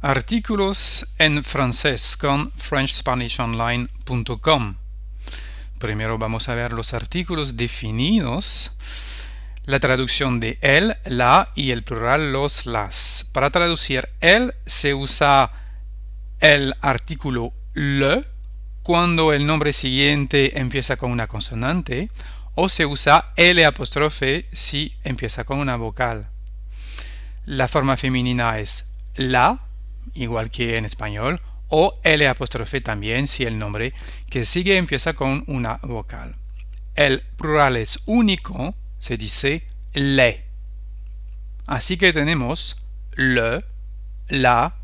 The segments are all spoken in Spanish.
Artículos en francés con FrenchSpanishOnline.com. Primero vamos a ver los artículos definidos, la traducción de el, la y el plural los, las. Para traducir el se usa el artículo le cuando el nombre siguiente empieza con una consonante o se usa L apóstrofe si empieza con una vocal. La forma femenina es la igual que en español, o L apóstrofe también si el nombre que sigue empieza con una vocal. El plural es único, se dice le. Así que tenemos le, la,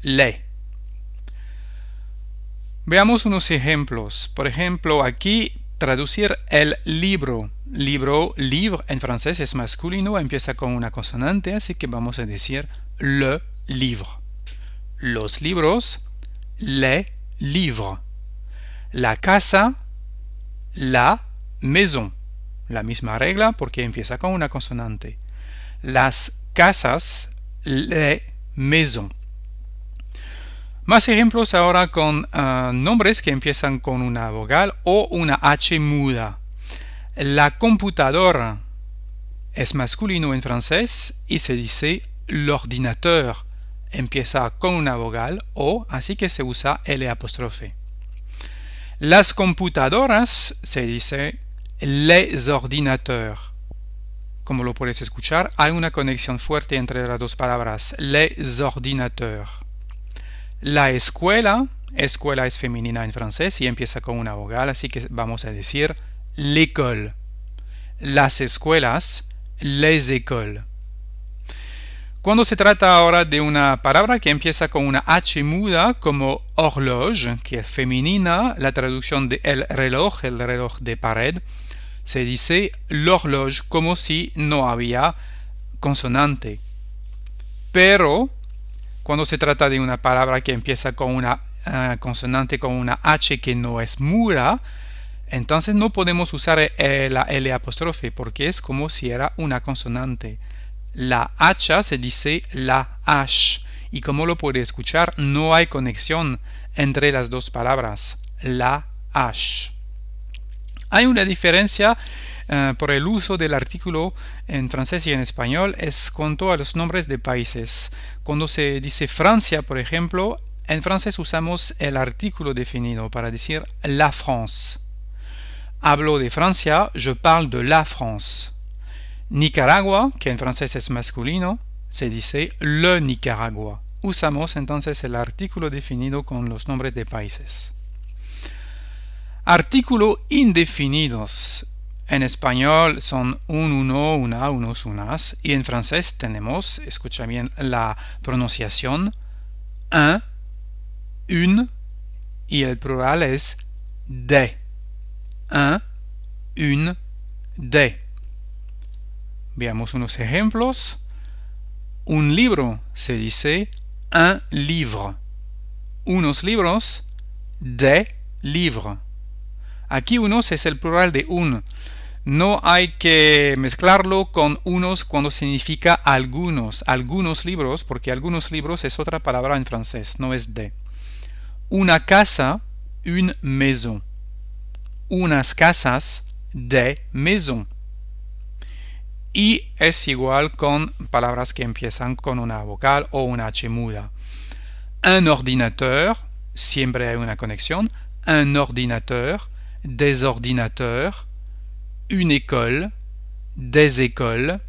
le. Veamos unos ejemplos. Por ejemplo, aquí traducir el libro. Libro, livre en francés es masculino, empieza con una consonante, así que vamos a decir le livre los libros, les livres. La casa, la maison. La misma regla porque empieza con una consonante. Las casas, les maisons. Más ejemplos ahora con ah, nombres que empiezan con una vogal o una H muda. La computadora es masculino en francés y se dice l'ordinateur empieza con una vogal o, así que se usa L apóstrofe. Las computadoras se dice les ordinateurs. Como lo puedes escuchar, hay una conexión fuerte entre las dos palabras, les ordinateurs. La escuela, escuela es femenina en francés y empieza con una vogal, así que vamos a decir l'école. Las escuelas, les écoles. Cuando se trata ahora de una palabra que empieza con una H muda como horloge, que es femenina, la traducción de el reloj, el reloj de pared, se dice l'horloge como si no había consonante. Pero cuando se trata de una palabra que empieza con una eh, consonante con una H que no es muda, entonces no podemos usar la L apóstrofe porque es como si era una consonante. La hacha se dice la hache. y como lo puede escuchar no hay conexión entre las dos palabras, la hache. Hay una diferencia eh, por el uso del artículo en francés y en español es cuanto a los nombres de países. Cuando se dice Francia, por ejemplo, en francés usamos el artículo definido para decir la France. Hablo de Francia, je parle de la France. Nicaragua, que en francés es masculino, se dice le Nicaragua. Usamos entonces el artículo definido con los nombres de países. Artículos indefinidos. En español son un uno, una, unos, unas. Y en francés tenemos, escucha bien la pronunciación, un, une, y el plural es de. Un, une, de. Veamos unos ejemplos. Un libro se dice un livre. Unos libros, de livres. Aquí unos es el plural de un. No hay que mezclarlo con unos cuando significa algunos, algunos libros, porque algunos libros es otra palabra en francés, no es de. Una casa, un maison. Unas casas, de maison. y es igual con palabras que empiezan con una vocal ou una H muda. Un ordinateur, siempre hay una conexión, un ordinateur, des ordinateurs, une école, des écoles,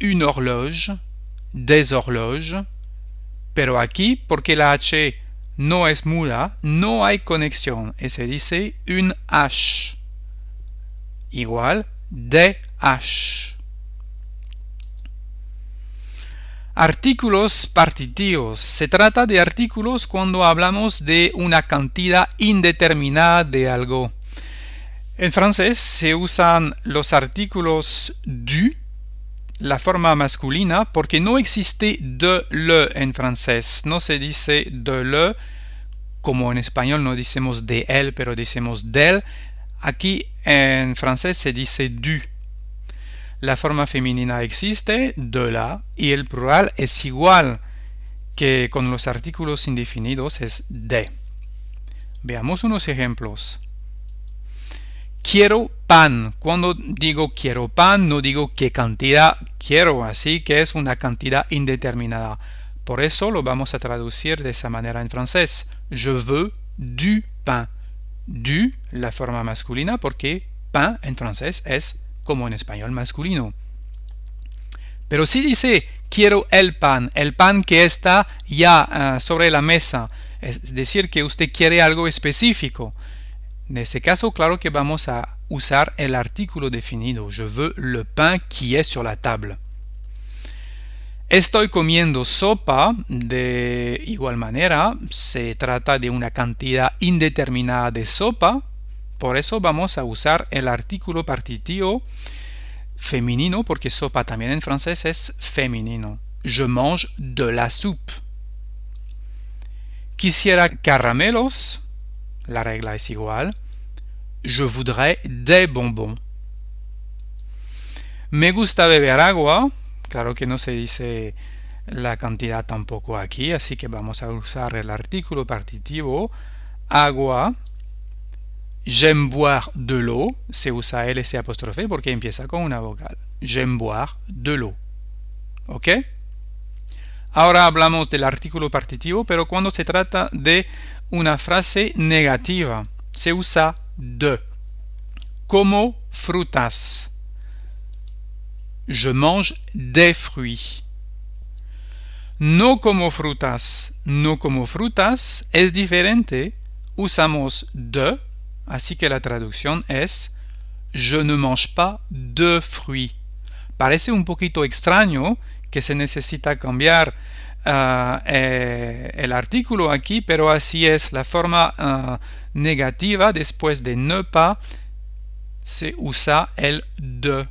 une horloge, des horloges. Pero aquí, porque la H no es muda, no hay conexión y se dice une H. Igual, des H. Artículos partitivos. Se trata de artículos cuando hablamos de una cantidad indeterminada de algo. En francés se usan los artículos du, la forma masculina, porque no existe de le en francés. No se dice de le, como en español no decimos de él, pero decimos del. Aquí en francés se dice du la forma femenina existe, de la, y el plural es igual que con los artículos indefinidos, es de. Veamos unos ejemplos. Quiero pan. Cuando digo quiero pan, no digo qué cantidad quiero, así que es una cantidad indeterminada. Por eso lo vamos a traducir de esa manera en francés. Je veux du pain. Du, la forma masculina, porque pain en francés es como en español masculino. Pero si dice quiero el pan, el pan que está ya ah, sobre la mesa, es decir, que usted quiere algo específico. En ese caso, claro que vamos a usar el artículo definido. Je veux le pain qui est sur la table. Estoy comiendo sopa. De igual manera, se trata de una cantidad indeterminada de sopa. Por eso vamos a usar el artículo partitivo femenino, porque sopa también en francés es femenino. Je mange de la soupe. Quisiera caramelos. La regla es igual. Je voudrais des bonbons. Me gusta beber agua. Claro que no se dice la cantidad tampoco aquí, así que vamos a usar el artículo partitivo agua J'aime boire de l'eau. Se usa L, apostrophe parce porque empieza con una vocal. J'aime boire de l'eau. ¿Ok? Ahora hablamos del artículo partitivo, pero cuando se trata de una frase negativa, se usa de. Como frutas. Je mange des fruits. No como frutas. No como frutas es diferente. Usamos de ainsi que la traduction est « Je ne mange pas de fruits. Parece un poquito extraño que se necesita cambiar eh, eh, el artículo aquí, pero así es. La forma négative eh, negativa después de ne pas se usa el de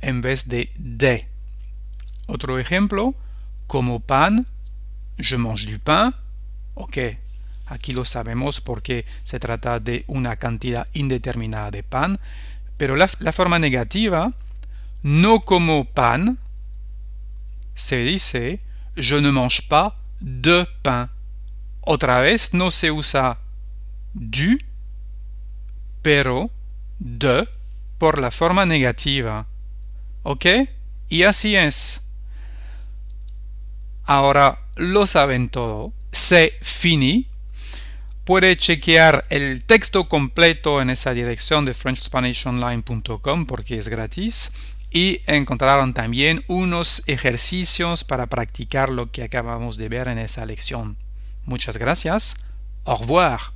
en vez de de. Otro ejemplo, como pan, je mange du pain. Ok, Aquí lo sabemos porque se trata de una cantidad indeterminada de pan, pero la, la forma negativa, no como pan, se dice je ne mange pas de pain. Otra vez no se usa du, pero de por la forma negativa. ¿Ok? Y así es. Ahora lo saben todo. C'est fini. puede chequear el texto completo en esa dirección de frenchspanishonline.com porque es gratis y encontraron también unos ejercicios para practicar lo que acabamos de ver en esa lección. Muchas gracias. Au revoir.